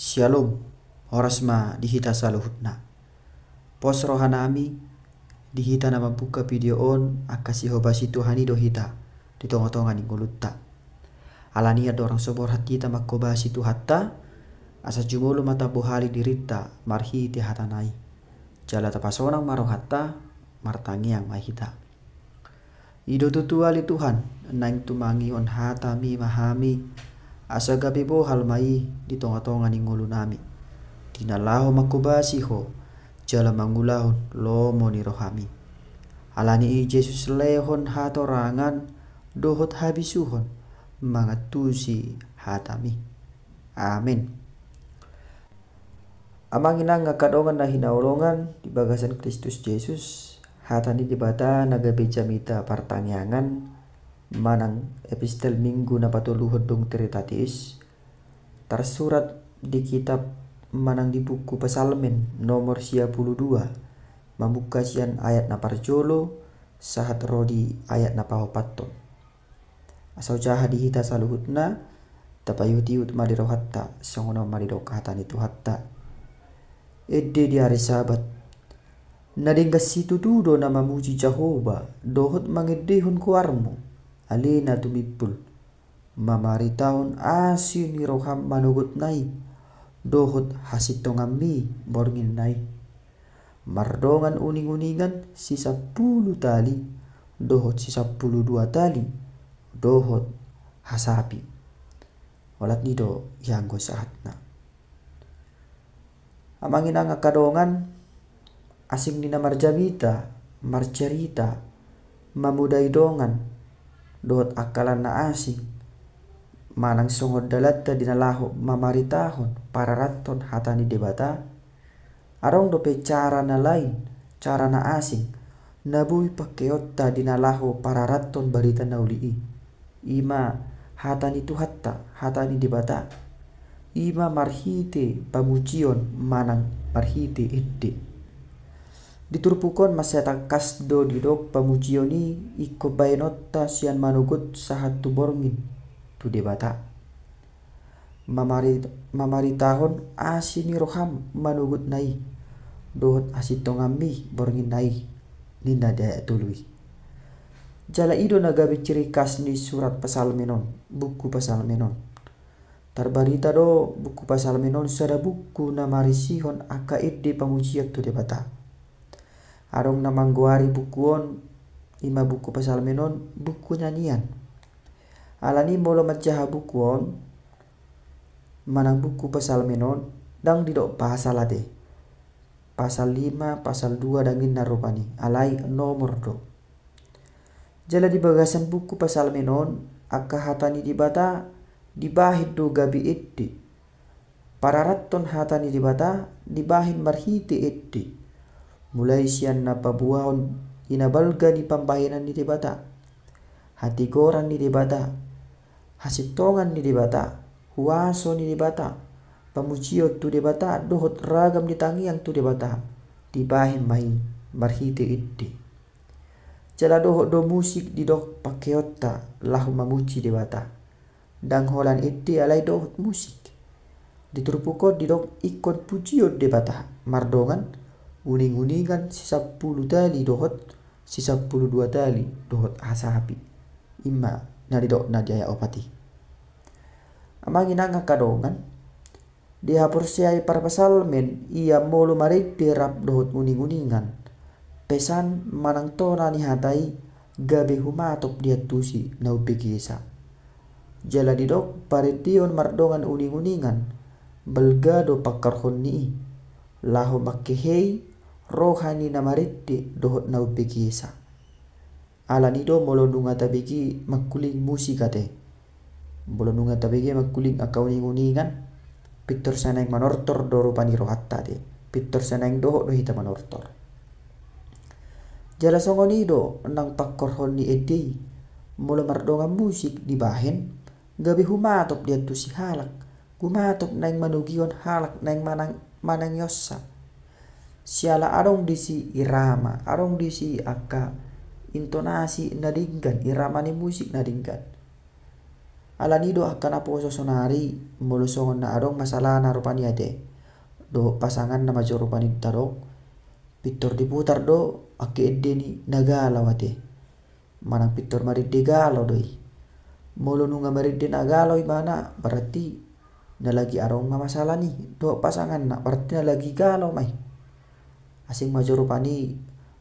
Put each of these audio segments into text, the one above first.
Shalom Horasma dihita saluhutna Pos rohanami dihita nama buka video on akasi hobasi Tuhani dohita di tongotongan ingulutta Alania dorang sobor hati tamak kobasi hatta asa jumulu mata bohali dirita marhi tihatanai jala tapasonang marohatta martangiang mahita Ido tutuali Tuhan, naing tumangi on hatami mahami, asa gabi bo halmai di tonga-tonga ni ngulun nami. Tinalaho makubasi ho, jala mangulahon lomo ni rohami. Alani i Jesus lehon hatorangan dohot habisuhon mangatusi hatami. Amin. Amang inang kadongan na hinaurongan di bagasan Kristus Yesus hatani dibata nagabeja mita pertanyaan manang epistel minggu na patuluhod teritatis tersurat di kitab manang di buku pasalmen nomor sia puluh dua membuka sian ayat na parjolo sahat rodi ayat na pahopato asau caha hita saluhutna tapayuti utma ma di maridokahatan itu hatta edde di hari sabat nadinggas situ do nama muji Jahoba dohot mangedehun kuarmu alina tumipul mamaritaon asyu ni roham manugot nai dohot ami borngin nai mardongan uning-uningan sisa puluh tali dohot sisa puluh dua tali dohot hasapi walat nido yang go amangin ang kadongan asing nina marjabita marcerita mamudai dongan dohot akalan na asing manang sungod dalata dinalaho mamaritahon para raton hatani debata arong dope cara na lain cara na asing nabui pakeot ta dinalaho para raton barita na uli ima hatani tuhatta hatani debata ima marhite pamucion manang marhite edde Diturpukon kas do didok pamujioni iko bayanotta sian manugut sahat tu tuborngin tu debata. Mamari mamari tahun asini roham manugut nai dohot asitongami borngin nai ninda daya tului. Jala ido naga ciri kas ni surat pasal menon buku pasal menon. Tarbarita do buku pasal menon sada buku namarisi akaid di pamujiak tu debata arong namangguari bukuon ima buku pasal menon buku nyanyian alani molo macaha bukuon manang buku pasal menon, dang didok pasal ade pasal lima, pasal 2 dangin narupani alai nomor do jala di bagasan buku pasal menon, akahatani dibata dibahid do gabi Para ratton hatani dibata dibahin marhiti itti mulai sianna pabuahon ina balga di pampahinan di debata hati goran di hasil hasitongan di debata huaso di debata pamucio tu debata dohot ragam yang tu di dibahin mai marhite itti jala dohot do musik di dok pakeotta lahu mamuci debata dang holan itti alai dohot musik di diturpukot di dok ikon pujiot debata mardongan uning uningan kan sisa puluh tali dohot sisa puluh dua tali dohot asa api ima nari do nadi ayah opati amagi nanga kadongan dia porsiai parpasal men ia molo marit pirap dohot uning-uningan pesan manang tona ni hatai gabe atop dia tusi nau pikisa jala didok paretion mardongan uning-uningan belga do pakar honni lahu makkehei rohani na namaredde dohot nau esa. ala nido molo nunga tabegi makuling te. molo nunga tabegi makuling akauni nguningan pitor saneng manortor rupa ni rohatta te. pitor saneng dohot hita manortor jala songo do, nang hon honi edei molo mardonga musik di bahen gabi humatop dia tu si halak gumatop nang manugion halak nang manang manang yosa siala arong disi irama arong disi aka intonasi nadingkan irama ni musik nadingkan ala nido akan apo sonari molosongon na arong masalah na rupani ade do pasangan na major rupani tarong pitor diputar do ede ni naga lawate manang pitor maridde galo doi molo nunga mari maridde nagalaw mana berarti na lagi arong masalah ni do pasangan na berarti na lagi galo mai asing majorupani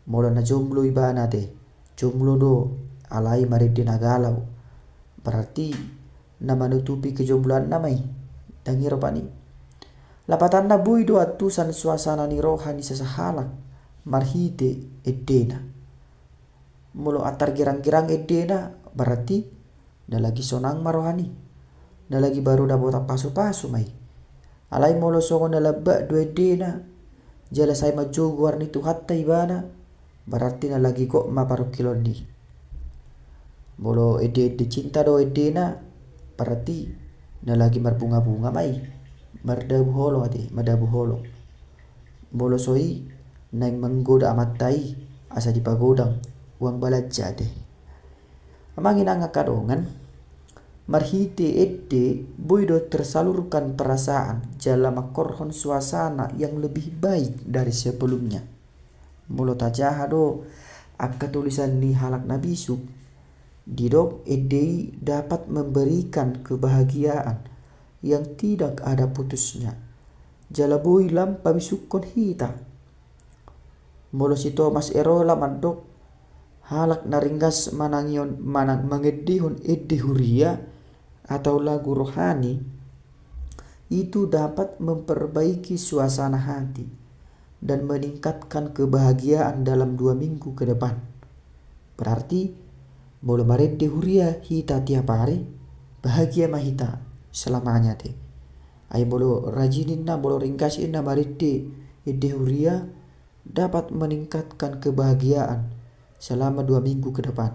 na jomblo iba nate jomblo do alai maridin agalau berarti nama nutupi kejombloan namai dangi rupani lapatan na bui do atusan suasana ni rohani sesahalak marhite edena mulu atar girang-girang edena berarti na lagi sonang marohani na lagi baru dapat botak pasu-pasu mai alai molo songo na lebak dua edena maju warni jala ಜಲಸಾಯಿ ಮಜ್ಜೋಗು na lagi kok ma ma kilo ni bolo ede ede cinta do ede na berarti na lagi mar bunga mai merdabu holo mar merdabu holo bolo soi naik menggoda amat asa di pagodang uang ade Amangin angka kadongan Marhite boido tersalurkan perasaan Jala makorhon suasana yang lebih baik dari sebelumnya. Mulut aja hado, akka tulisan ni halak nabisu. Didok ede dapat memberikan kebahagiaan yang tidak ada putusnya. Jala boi lampa pabisukon hita. Mulut si Thomas laman mandok halak naringgas manangion manang mangedihun edihuria atau lagu rohani itu dapat memperbaiki suasana hati dan meningkatkan kebahagiaan dalam dua minggu ke depan. Berarti, marit de huria hita tiap hari, bahagia mahita selamanya teh. ayo bolo rajininna bolo marit di de huria dapat meningkatkan kebahagiaan selama dua minggu ke depan.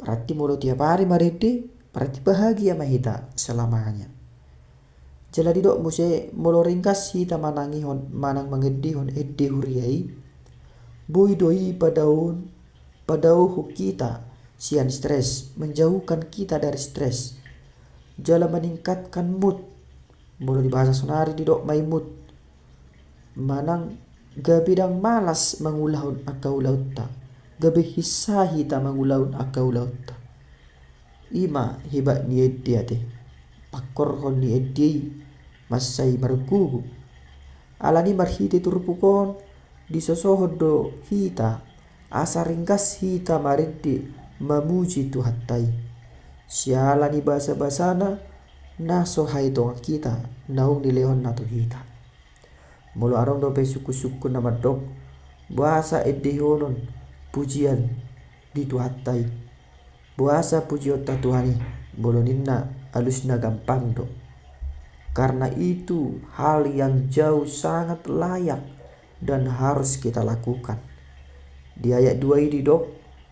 Berarti mulu tiap hari marit de berarti bahagia mahita selamanya. Jaladi dok muse ringkas hita manangi hon manang mengendi hon edi huriai. Bui doi padaun padau hukita sian stres menjauhkan kita dari stres. Jala meningkatkan mood. Mulu di bahasa sonari didok mai mood. Manang gabidang malas mengulahun akau lauta. Gabi hisahi ta mengulahun akau lauta ima hiba ni eddiate pakkor kon ni eddei masai marku alani marhite turpukon disosohodo hita asa ringkas hita mareddi memuji tu hattai sialani bahasa basana na sohai tonga kita naung di na tu hita mulu arong dope suku suku nama dok bahasa honon pujian di tu hattai puasa pujiota Tuhani boloninna alusna gampang do karena itu hal yang jauh sangat layak dan harus kita lakukan di ayat 2 ini dok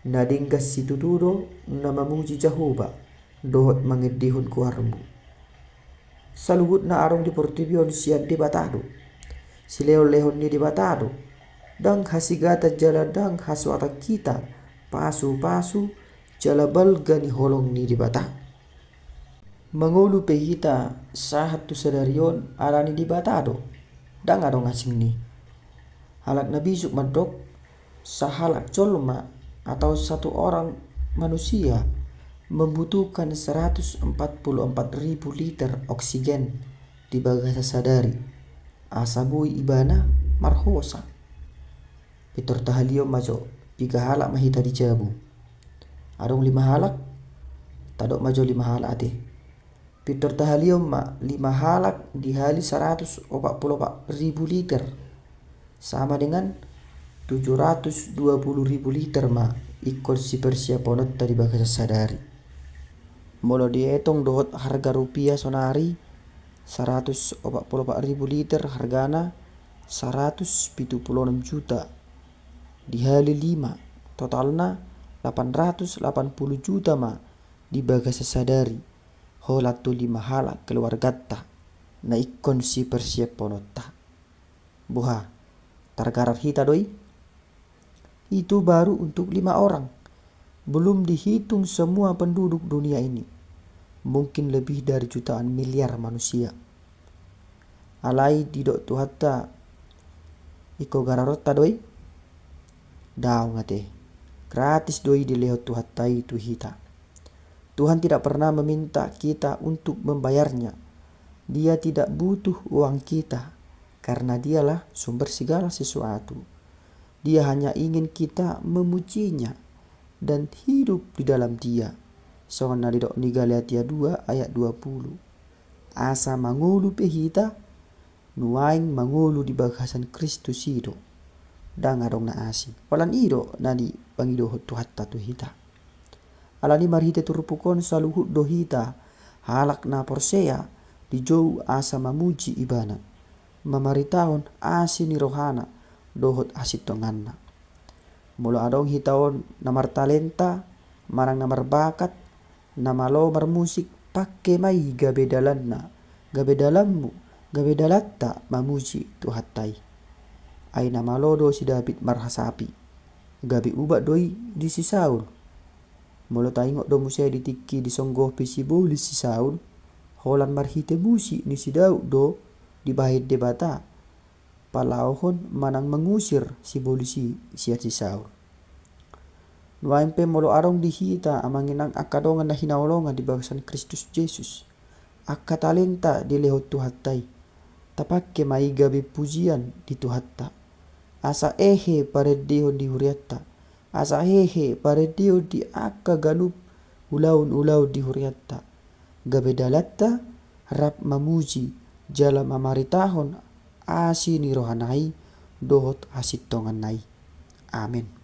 nadingga situ duro nama muji jahoba dohot mengedihun kuarmu saluhut na arung di portibion siat di batado sileo lehon ni di batado dang hasigata jala dang haswata kita pasu pasu Jalabal gani holong ni dibata Mengulu pehita sahat tu sedarion arani dibata do Dang dong asing ni halak nabi suk madok sahalak colma atau satu orang manusia membutuhkan 144.000 liter oksigen di bagasa sadari asabui ibana marhosa Peter tahalio majo piga halak mahita dijabu Arung lima halak tadok majo lima halak ati. Peter tahalium ma lima halak dihali pak ribu liter sama dengan tujuh ratus dua puluh ribu liter ma ikut si persiaponot tadi bahasa sadari. Molo dihitung dohot harga rupiah sonari pak ribu liter hargana seratus pitu enam juta dihali lima, totalna 880 juta ma di bagasa sadari holatu lima hala keluargatta na ikon si ponota, buha targarar hita doi itu baru untuk lima orang belum dihitung semua penduduk dunia ini mungkin lebih dari jutaan miliar manusia alai didok tuhata, iko gararota doi daung ngate Gratis doi dilihat Tuhan tai itu hita. Tuhan tidak pernah meminta kita untuk membayarnya. Dia tidak butuh uang kita karena dialah sumber segala sesuatu. Dia hanya ingin kita memujinya dan hidup di dalam dia. Sona dok ni Galatia 2 ayat 20. Asa mangulu pehita Nuain mangulu di bagasan Kristus hidup. Dangadong na asin. Walan nadi bangido tuhat hatta tu hita alani marhite turupukon salu dohita hita halak na porsea di jauh asa mamuji ibana mamaritaon asini rohana dohot asit tonganna mulo adong hitaon namar talenta marang namar bakat nama mar musik pakke mai gabe dalanna gabe dalammu gabe dalatta mamuji tuhattai ay lo do si David marhasapi Gabi ubat doi di sisaun. Molo tengok do musai tiki di songgoh pisi di sisaun. Holan marhite busi ni sidau do di bahit debata. Palauhon manang mengusir si bolisi siat sisaun. Nuaimpe molo arong dihita amanginang akadongan na hinaolongan di bangsan Kristus Yesus. Akatalenta di lehot tuhatai. kemai gabi pujian di Tuhatai asa ehe pare deo di asa ehe pare deo di Akka galup ulaun ulau di gabe Gabedalatta rap mamuji jalam asi asini rohanai dohot asitongan nai. amen